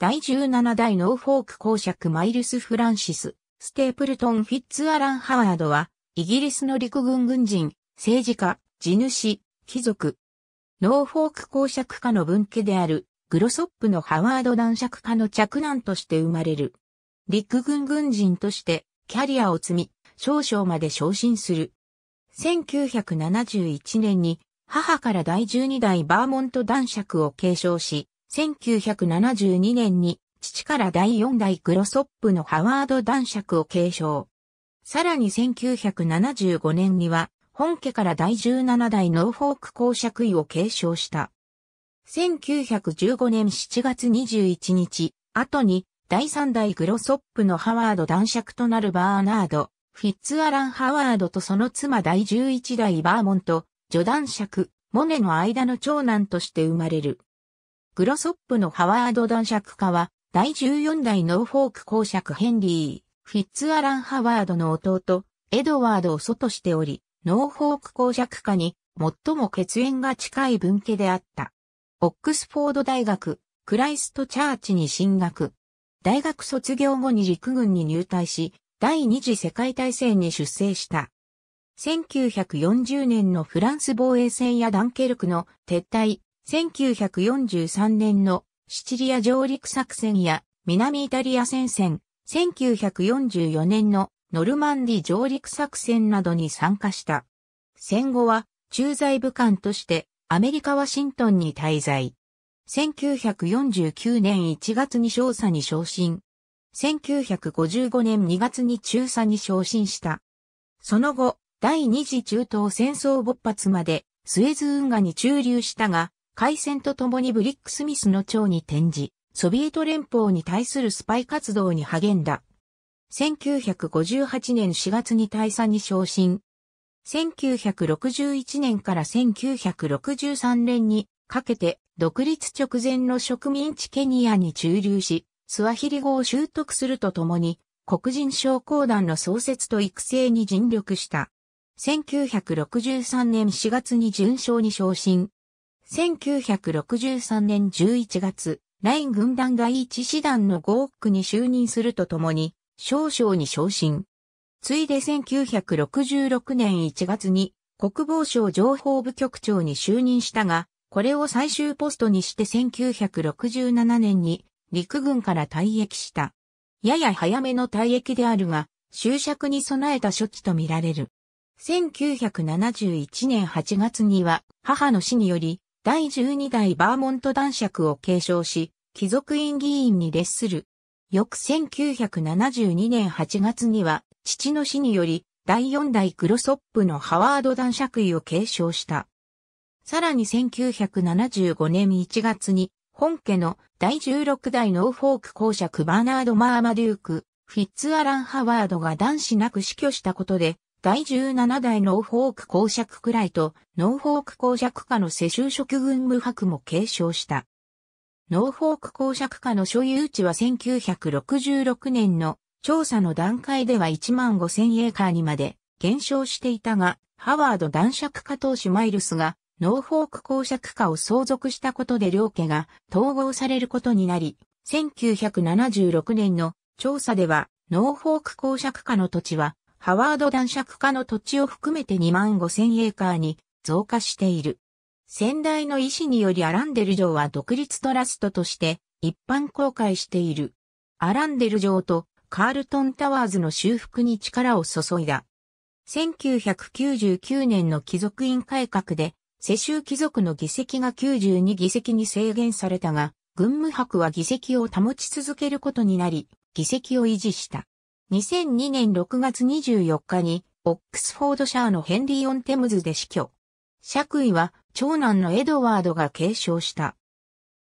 第17代ノーフォーク公爵マイルス・フランシス、ステープルトン・フィッツ・アラン・ハワードは、イギリスの陸軍軍人、政治家、地主、貴族。ノーフォーク公爵家の分家である、グロソップのハワード男爵家の着男として生まれる。陸軍軍人として、キャリアを積み、少々まで昇進する。1971年に、母から第12代バーモント男爵を継承し、1972年に父から第4代グロソップのハワード男爵を継承。さらに1975年には本家から第17代ノーフォーク公爵位を継承した。1915年7月21日、後に第3代グロソップのハワード男爵となるバーナード、フィッツアラン・ハワードとその妻第11代バーモント、女男爵、モネの間の長男として生まれる。グロソップのハワード男爵家は、第14代ノーフォーク公爵ヘンリー、フィッツアラン・ハワードの弟、エドワードを祖としており、ノーフォーク公爵家に最も血縁が近い分家であった。オックスフォード大学、クライストチャーチに進学。大学卒業後に陸軍に入隊し、第二次世界大戦に出征した。1940年のフランス防衛戦やダンケルクの撤退、1943年のシチリア上陸作戦や南イタリア戦線、1944年のノルマンディ上陸作戦などに参加した。戦後は駐在武官としてアメリカ・ワシントンに滞在。1949年1月に少佐に昇進。1955年2月に中佐に昇進した。その後、第二次中東戦争勃発までスエズ運河に駐留したが、海戦とともにブリックスミスの長に転じ、ソビエト連邦に対するスパイ活動に励んだ。1958年4月に大佐に昇進。1961年から1963年にかけて独立直前の植民地ケニアに駐留し、スワヒリ語を習得するとともに黒人商工団の創設と育成に尽力した。1963年4月に準将に昇進。1963年11月、ライン軍団第一師団のゴーに就任するとともに、少将に昇進。ついで1966年1月に国防省情報部局長に就任したが、これを最終ポストにして1967年に陸軍から退役した。やや早めの退役であるが、就職に備えた処置とみられる。1971年8月には母の死により第12代バーモント男爵を継承し、貴族院議員に列する。翌1972年8月には、父の死により、第4代クロソップのハワード男爵位を継承した。さらに1975年1月に、本家の第16代ノーフォーク公爵バーナード・マーマデューク、フィッツアラン・ハワードが男子なく死去したことで、第17代ノーフォーク公爵くらいと、ノーフォーク公爵家の世襲職軍無白も継承した。ノーフォーク公爵家の所有地は1966年の調査の段階では1万5000エーカーにまで減少していたが、ハワード男爵家当主マイルスがノーフォーク公爵家を相続したことで両家が統合されることになり、1976年の調査ではノーフォーク公爵家の土地はハワード男爵家の土地を含めて2万5千エーカーに増加している。先代の意師によりアランデル城は独立トラストとして一般公開している。アランデル城とカールトンタワーズの修復に力を注いだ。1999年の貴族院改革で、世襲貴族の議席が92議席に制限されたが、軍務博は議席を保ち続けることになり、議席を維持した。2002年6月24日に、オックスフォードシャーのヘンリー・オン・テムズで死去。爵位は、長男のエドワードが継承した。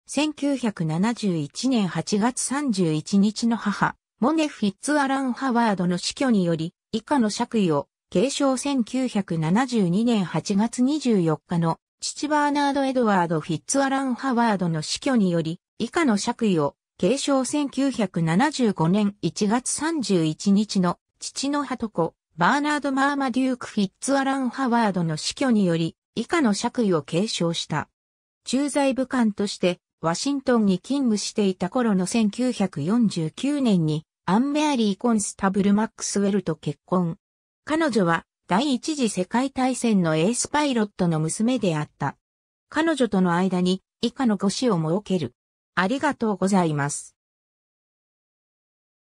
1971年8月31日の母、モネ・フィッツ・アラン・ハワードの死去により、以下の爵位を、継承1972年8月24日の、父バーナード・エドワード・フィッツ・アラン・ハワードの死去により、以下の爵位を継承1975年1月31日の父の鳩子、バーナード・マーマデューク・フィッツ・アラン・ハワードの死去により、以下の爵位を継承した。駐在武官として、ワシントンに勤務していた頃の1949年に、アンメアリー・コンスタブル・マックスウェルと結婚。彼女は、第一次世界大戦のエースパイロットの娘であった。彼女との間に、以下の5子を設ける。ありがとうございます。